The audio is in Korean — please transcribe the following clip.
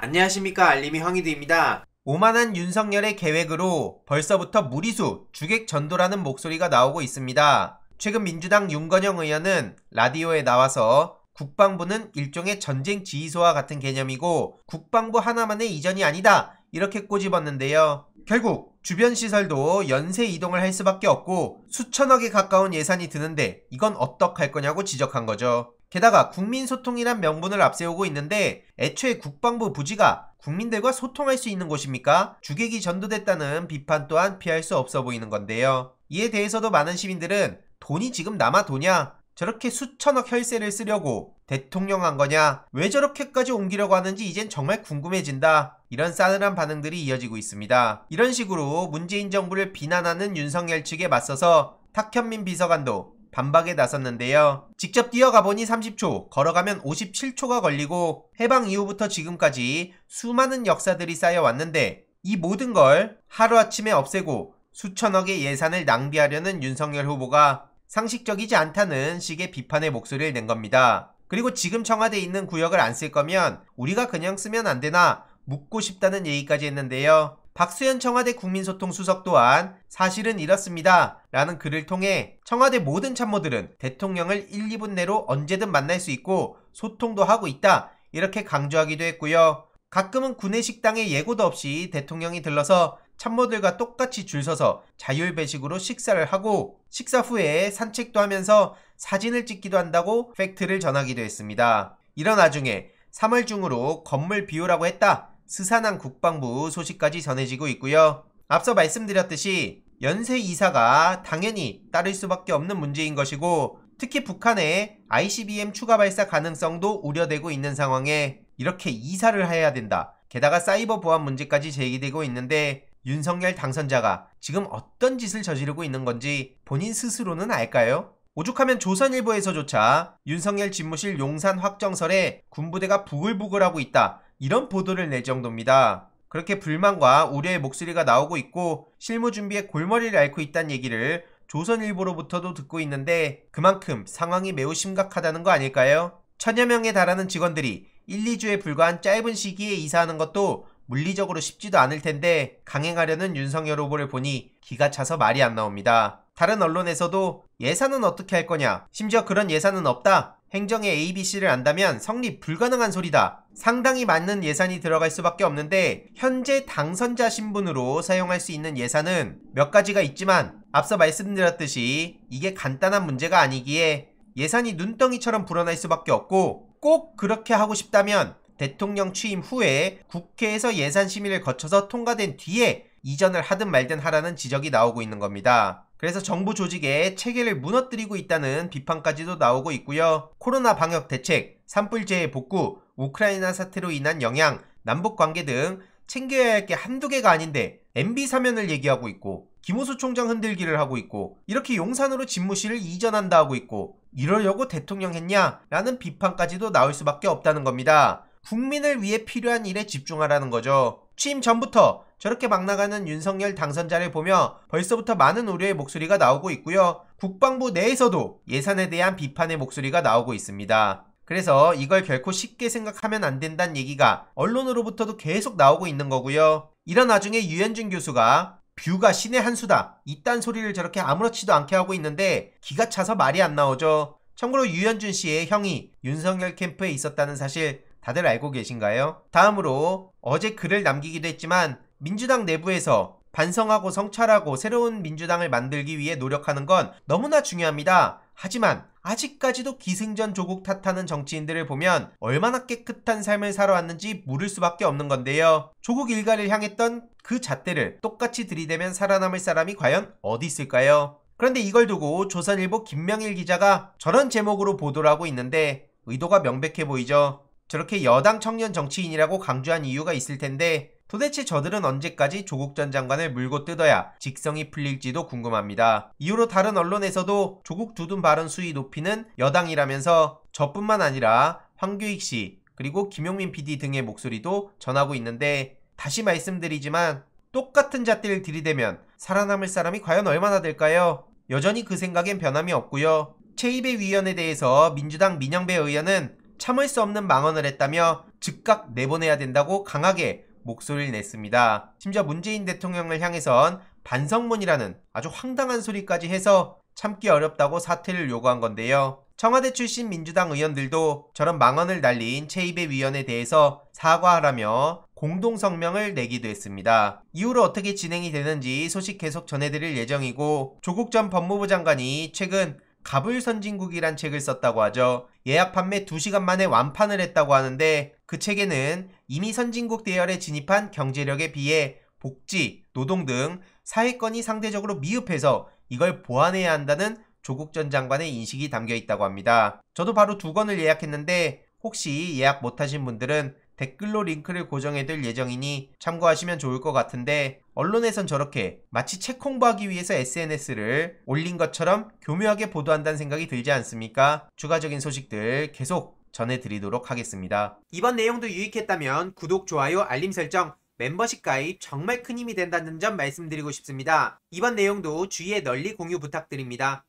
안녕하십니까 알림이 황희드입니다. 오만한 윤석열의 계획으로 벌써부터 무리수 주객 전도라는 목소리가 나오고 있습니다. 최근 민주당 윤건영 의원은 라디오에 나와서 국방부는 일종의 전쟁 지휘소와 같은 개념이고 국방부 하나만의 이전이 아니다 이렇게 꼬집었는데요. 결국 주변 시설도 연쇄 이동을 할 수밖에 없고 수천억에 가까운 예산이 드는데 이건 어떡할 거냐고 지적한 거죠. 게다가 국민소통이란 명분을 앞세우고 있는데 애초에 국방부 부지가 국민들과 소통할 수 있는 곳입니까? 주객이 전도됐다는 비판 또한 피할 수 없어 보이는 건데요. 이에 대해서도 많은 시민들은 돈이 지금 남아 도냐? 저렇게 수천억 혈세를 쓰려고 대통령 한 거냐? 왜 저렇게까지 옮기려고 하는지 이젠 정말 궁금해진다. 이런 싸늘한 반응들이 이어지고 있습니다. 이런 식으로 문재인 정부를 비난하는 윤석열 측에 맞서서 탁현민 비서관도 반박에 나섰는데요. 직접 뛰어가 보니 30초, 걸어가면 57초가 걸리고 해방 이후부터 지금까지 수많은 역사들이 쌓여왔는데 이 모든 걸 하루아침에 없애고 수천억의 예산을 낭비하려는 윤석열 후보가 상식적이지 않다는 식의 비판의 목소리를 낸 겁니다. 그리고 지금 청와대에 있는 구역을 안 쓸 거면 우리가 그냥 쓰면 안 되나 묻고 싶다는 얘기까지 했는데요. 박수현 청와대 국민소통 수석 또한 사실은 이렇습니다. 라는 글을 통해 청와대 모든 참모들은 대통령을 1, 2분 내로 언제든 만날 수 있고 소통도 하고 있다. 이렇게 강조하기도 했고요. 가끔은 군내 식당에 예고도 없이 대통령이 들러서 참모들과 똑같이 줄 서서 자율배식으로 식사를 하고 식사 후에 산책도 하면서 사진을 찍기도 한다고 팩트를 전하기도 했습니다. 이런 와중에 3월 중으로 건물 비우라고 했다. 스산한 국방부 소식까지 전해지고 있고요. 앞서 말씀드렸듯이 연쇄 이사가 당연히 따를 수밖에 없는 문제인 것이고 특히 북한의 ICBM 추가 발사 가능성도 우려되고 있는 상황에 이렇게 이사를 해야 된다. 게다가 사이버 보안 문제까지 제기되고 있는데 윤석열 당선자가 지금 어떤 짓을 저지르고 있는 건지 본인 스스로는 알까요? 오죽하면 조선일보에서조차 윤석열 집무실 용산 확정설에 군부대가 부글부글하고 있다. 이런 보도를 낼 정도입니다. 그렇게 불만과 우려의 목소리가 나오고 있고 실무 준비에 골머리를 앓고 있다는 얘기를 조선일보로부터도 듣고 있는데 그만큼 상황이 매우 심각하다는 거 아닐까요? 천여 명에 달하는 직원들이 1, 2주에 불과한 짧은 시기에 이사하는 것도 물리적으로 쉽지도 않을 텐데 강행하려는 윤석열 후보를 보니 기가 차서 말이 안 나옵니다. 다른 언론에서도 예산은 어떻게 할 거냐 심지어 그런 예산은 없다 행정의 ABC를 안다면 성립 불가능한 소리다 상당히 많은 예산이 들어갈 수밖에 없는데 현재 당선자 신분으로 사용할 수 있는 예산은 몇 가지가 있지만 앞서 말씀드렸듯이 이게 간단한 문제가 아니기에 예산이 눈덩이처럼 불어날 수밖에 없고 꼭 그렇게 하고 싶다면 대통령 취임 후에 국회에서 예산 심의를 거쳐서 통과된 뒤에 이전을 하든 말든 하라는 지적이 나오고 있는 겁니다. 그래서 정부 조직의 체계를 무너뜨리고 있다는 비판까지도 나오고 있고요. 코로나 방역 대책, 산불재해 복구, 우크라이나 사태로 인한 영향, 남북 관계 등 챙겨야 할 게 한두 개가 아닌데 MB 사면을 얘기하고 있고 김호수 총장 흔들기를 하고 있고 이렇게 용산으로 집무실을 이전한다 하고 있고 이러려고 대통령 했냐? 라는 비판까지도 나올 수밖에 없다는 겁니다. 국민을 위해 필요한 일에 집중하라는 거죠. 취임 전부터 저렇게 막 나가는 윤석열 당선자를 보며 벌써부터 많은 우려의 목소리가 나오고 있고요. 국방부 내에서도 예산에 대한 비판의 목소리가 나오고 있습니다. 그래서 이걸 결코 쉽게 생각하면 안 된다는 얘기가 언론으로부터도 계속 나오고 있는 거고요. 이런 와중에 유현준 교수가 뷰가 신의 한 수다. 이딴 소리를 저렇게 아무렇지도 않게 하고 있는데 기가 차서 말이 안 나오죠. 참고로 유현준 씨의 형이 윤석열 캠프에 있었다는 사실 다들 알고 계신가요? 다음으로 어제 글을 남기기도 했지만 민주당 내부에서 반성하고 성찰하고 새로운 민주당을 만들기 위해 노력하는 건 너무나 중요합니다. 하지만 아직까지도 기승전 조국 탓하는 정치인들을 보면 얼마나 깨끗한 삶을 살아왔는지 물을 수밖에 없는 건데요. 조국 일가를 향했던 그 잣대를 똑같이 들이대면 살아남을 사람이 과연 어디 있을까요? 그런데 이걸 두고 조선일보 김명일 기자가 저런 제목으로 보도를 하고 있는데 의도가 명백해 보이죠. 저렇게 여당 청년 정치인이라고 강조한 이유가 있을 텐데 도대체 저들은 언제까지 조국 전 장관을 물고 뜯어야 직성이 풀릴지도 궁금합니다. 이후로 다른 언론에서도 조국 두둔 발언 수위 높이는 여당이라면서 저뿐만 아니라 황교익 씨 그리고 김용민 PD 등의 목소리도 전하고 있는데 다시 말씀드리지만 똑같은 잣대를 들이대면 살아남을 사람이 과연 얼마나 될까요? 여전히 그 생각엔 변함이 없고요. 체입의 위원에 대해서 민주당 민영배 의원은 참을 수 없는 망언을 했다며 즉각 내보내야 된다고 강하게 목소리를 냈습니다. 심지어 문재인 대통령을 향해선 반성문이라는 아주 황당한 소리까지 해서 참기 어렵다고 사퇴를 요구한 건데요. 청와대 출신 민주당 의원들도 저런 망언을 날린 체입의 위원에 대해서 사과하라며 공동 성명을 내기도 했습니다. 이후로 어떻게 진행이 되는지 소식 계속 전해드릴 예정이고 조국 전 법무부 장관이 최근 갑을 선진국이란 책을 썼다고 하죠. 예약 판매 2시간 만에 완판을 했다고 하는데 그 책에는 이미 선진국 대열에 진입한 경제력에 비해 복지, 노동 등 사회권이 상대적으로 미흡해서 이걸 보완해야 한다는 조국 전 장관의 인식이 담겨 있다고 합니다. 저도 바로 두 권을 예약했는데 혹시 예약 못하신 분들은 댓글로 링크를 고정해둘 예정이니 참고하시면 좋을 것 같은데 언론에선 저렇게 마치 책 홍보하기 위해서 SNS를 올린 것처럼 교묘하게 보도한다는 생각이 들지 않습니까? 추가적인 소식들 계속 전해드리도록 하겠습니다. 이번 내용도 유익했다면 구독, 좋아요, 알림 설정, 멤버십 가입 정말 큰 힘이 된다는 점 말씀드리고 싶습니다. 이번 내용도 주위에 널리 공유 부탁드립니다.